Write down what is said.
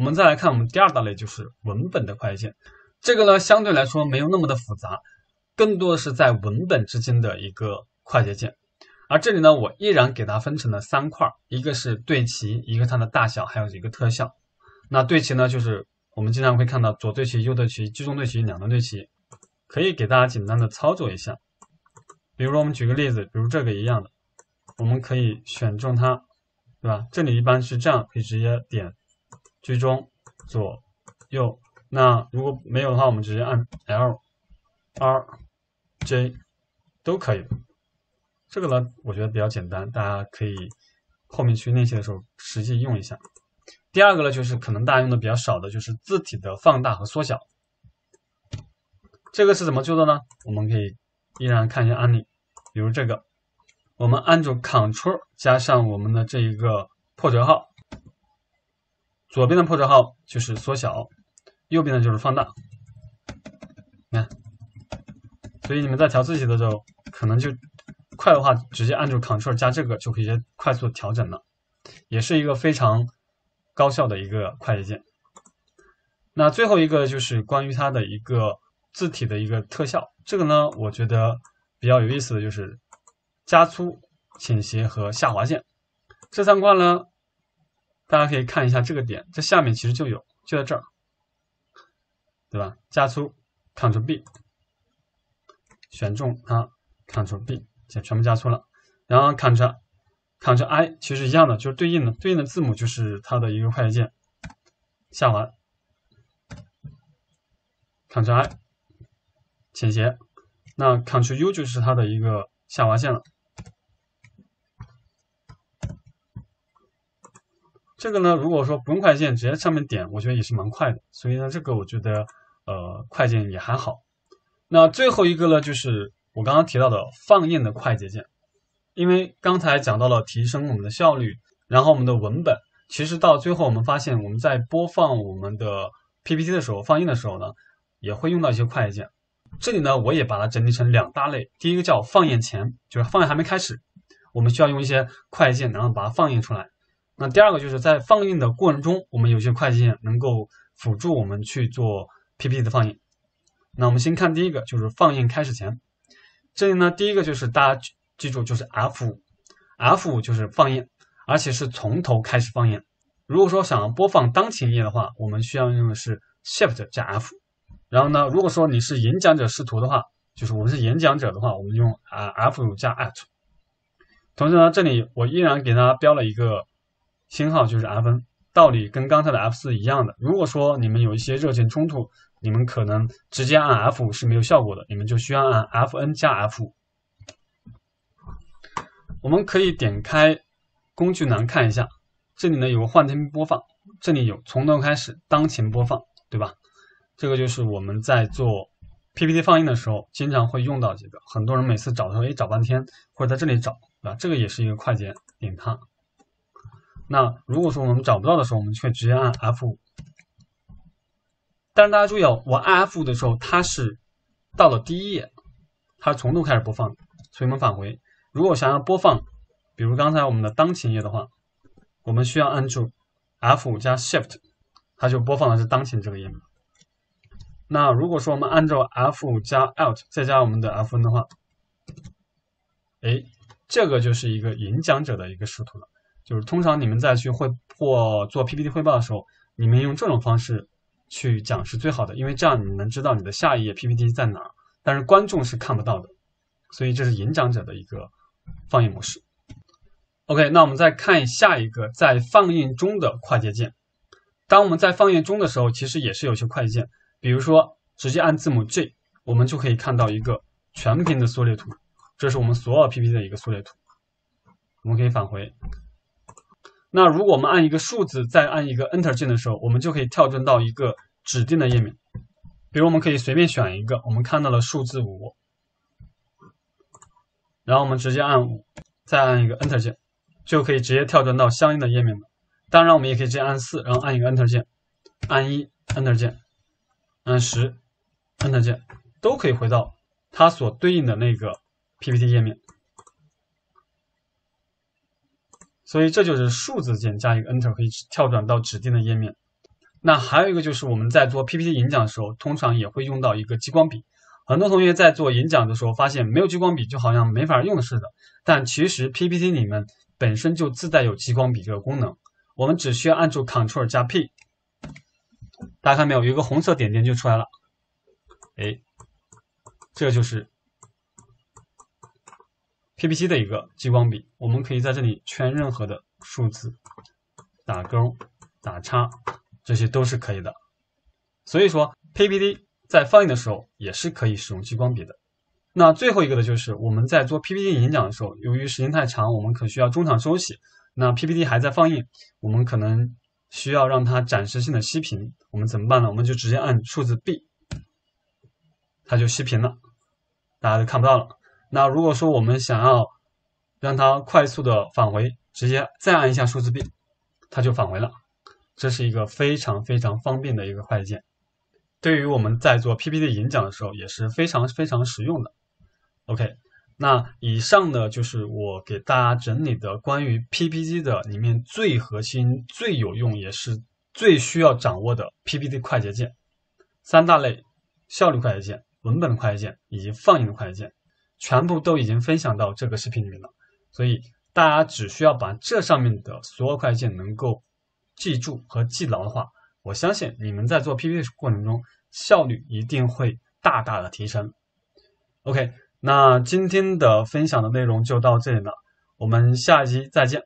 我们再来看我们第二大类，就是文本的快捷键。这个呢，相对来说没有那么的复杂，更多的是在文本之间的一个快捷键。而这里呢，我依然给它分成了三块，一个是对齐，一个它的大小，还有一个特效。那对齐呢，就是我们经常会看到左对齐、右对齐、居中对齐、两端对齐，可以给大家简单的操作一下。比如说，我们举个例子，比如这个一样的，我们可以选中它，对吧？这里一般是这样，可以直接点。居中、左、右，那如果没有的话，我们直接按 L、R、J 都可以。这个呢，我觉得比较简单，大家可以后面去练习的时候实际用一下。第二个呢，就是可能大家用的比较少的，就是字体的放大和缩小。这个是怎么做的呢？我们可以依然看一下案例，比如这个，我们按住 Ctrl 加上我们的这一个破折号。左边的破折号就是缩小，右边的就是放大，看，所以你们在调字体的时候，可能就快的话，直接按住 Ctrl 加这个，就可以快速调整了，也是一个非常高效的一个快捷键。那最后一个就是关于它的一个字体的一个特效，这个呢，我觉得比较有意思的就是加粗、倾斜和下划线，这三块呢。大家可以看一下这个点，这下面其实就有，就在这儿，对吧？加粗，Ctrl B，选中它，Ctrl B 就全部加粗了。然后 Ctrl，Ctrl I 其实一样的，就是对应的对应的字母就是它的一个快捷键，下划，Ctrl I，倾斜。那 Ctrl U 就是它的一个下划线了。这个呢，如果说不用快捷键直接上面点，我觉得也是蛮快的。所以呢，这个我觉得，呃，快捷键也还好。那最后一个呢，就是我刚刚提到的放映的快捷键，因为刚才讲到了提升我们的效率，然后我们的文本，其实到最后我们发现，我们在播放我们的 PPT 的时候，放映的时候呢，也会用到一些快捷键。这里呢，我也把它整理成两大类，第一个叫放映前，就是放映还没开始，我们需要用一些快捷键，然后把它放映出来。那第二个就是在放映的过程中，我们有些快捷键能够辅助我们去做 PPT 的放映。那我们先看第一个，就是放映开始前，这里呢，第一个就是大家记住，就是 F 五，F 五就是放映，而且是从头开始放映。如果说想要播放当前页的话，我们需要用的是 Shift 加 F。然后呢，如果说你是演讲者视图的话，就是我们是演讲者的话，我们用啊 F 加 a t 同时呢，这里我依然给大家标了一个。星号就是 fn，道理跟刚才的 f4 一样的。如果说你们有一些热情冲突，你们可能直接按 f 是没有效果的，你们就需要按 fn 加 f。我们可以点开工具栏看一下，这里呢有个幻听播放，这里有从头开始、当前播放，对吧？这个就是我们在做 PPT 放映的时候经常会用到这个，很多人每次找的时候，哎，找半天，或者在这里找，对吧？这个也是一个快捷点它。那如果说我们找不到的时候，我们就可以直接按 F 五。但是大家注意哦，我按 F 五的时候，它是到了第一页，它是从头开始播放。所以我们返回。如果想要播放，比如刚才我们的当前页的话，我们需要按住 F 五加 Shift，它就播放的是当前这个页。那如果说我们按住 F 五加 Alt 再加我们的 F n 的话，哎，这个就是一个演讲者的一个视图了。就是通常你们在去汇或做 PPT 汇报的时候，你们用这种方式去讲是最好的，因为这样你能知道你的下一页 PPT 在哪，但是观众是看不到的，所以这是演讲者的一个放映模式。OK，那我们再看下一个在放映中的快捷键。当我们在放映中的时候，其实也是有些快捷键，比如说直接按字母 J，我们就可以看到一个全屏的缩略图，这是我们所有 PPT 的一个缩略图，我们可以返回。那如果我们按一个数字，再按一个 Enter 键的时候，我们就可以跳转到一个指定的页面。比如我们可以随便选一个，我们看到了数字五，然后我们直接按五，再按一个 Enter 键，就可以直接跳转到相应的页面了。当然，我们也可以直接按四，然后按一个 Enter 键，按一 Enter 键，按十 Enter 键，都可以回到它所对应的那个 PPT 页面。所以这就是数字键加一个 enter 可以跳转到指定的页面。那还有一个就是我们在做 PPT 演讲的时候，通常也会用到一个激光笔。很多同学在做演讲的时候发现没有激光笔就好像没法用似的，但其实 PPT 里面本身就自带有激光笔这个功能。我们只需要按住 Ctrl 加 P，大家看没有，有一个红色点点就出来了。哎，这就是。PPT 的一个激光笔，我们可以在这里圈任何的数字，打勾、打叉，这些都是可以的。所以说 PPT 在放映的时候也是可以使用激光笔的。那最后一个呢，就是我们在做 PPT 演讲的时候，由于时间太长，我们可需要中场休息。那 PPT 还在放映，我们可能需要让它暂时性的熄屏，我们怎么办呢？我们就直接按数字 B，它就熄屏了，大家都看不到了。那如果说我们想要让它快速的返回，直接再按一下数字 B，它就返回了。这是一个非常非常方便的一个快捷键，对于我们在做 PPT 演讲的时候也是非常非常实用的。OK，那以上呢就是我给大家整理的关于 PPT 的里面最核心、最有用，也是最需要掌握的 PPT 快捷键，三大类：效率快捷键、文本快捷键以及放映的快捷键。全部都已经分享到这个视频里面了，所以大家只需要把这上面的所有快件能够记住和记牢的话，我相信你们在做 PPT 过程中效率一定会大大的提升。OK，那今天的分享的内容就到这里了，我们下期再见。